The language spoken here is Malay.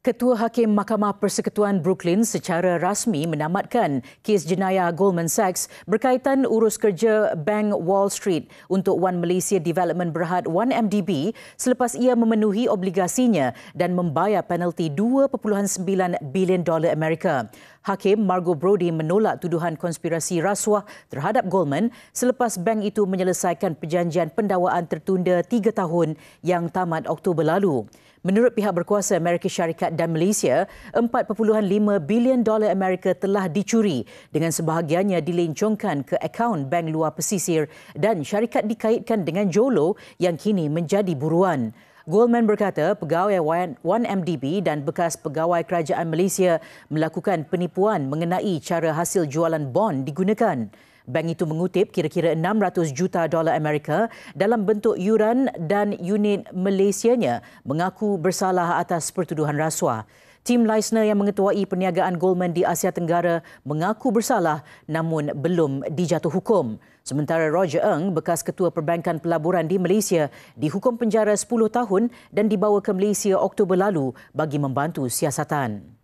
Ketua Hakim Mahkamah Persekutuan Brooklyn secara rasmi menamatkan kes jenayah Goldman Sachs berkaitan urus kerja Bank Wall Street untuk One Malaysia Development Berhad 1MDB selepas ia memenuhi obligasinya dan membayar penalti 2.9 bilion dolar Amerika. Hakim Margot Brody menolak tuduhan konspirasi rasuah terhadap Goldman selepas bank itu menyelesaikan perjanjian pendawaan tertunda 3 tahun yang tamat Oktober lalu. Menurut pihak berkuasa Amerika Syarikat dan Malaysia, 4.5 bilion dolar Amerika telah dicuri dengan sebahagiannya dilincongkan ke akaun bank luar pesisir dan syarikat dikaitkan dengan JOLO yang kini menjadi buruan. Goldman berkata pegawai 1MDB dan bekas pegawai kerajaan Malaysia melakukan penipuan mengenai cara hasil jualan bond digunakan. Bank itu mengutip kira-kira 600 juta dolar Amerika dalam bentuk yuran dan unit Malaysianya mengaku bersalah atas pertuduhan rasuah. Tim Leisner yang mengetuai perniagaan Goldman di Asia Tenggara mengaku bersalah namun belum dijatuh hukum. Sementara Roger Ng, bekas ketua perbankan pelaburan di Malaysia, dihukum penjara 10 tahun dan dibawa ke Malaysia Oktober lalu bagi membantu siasatan.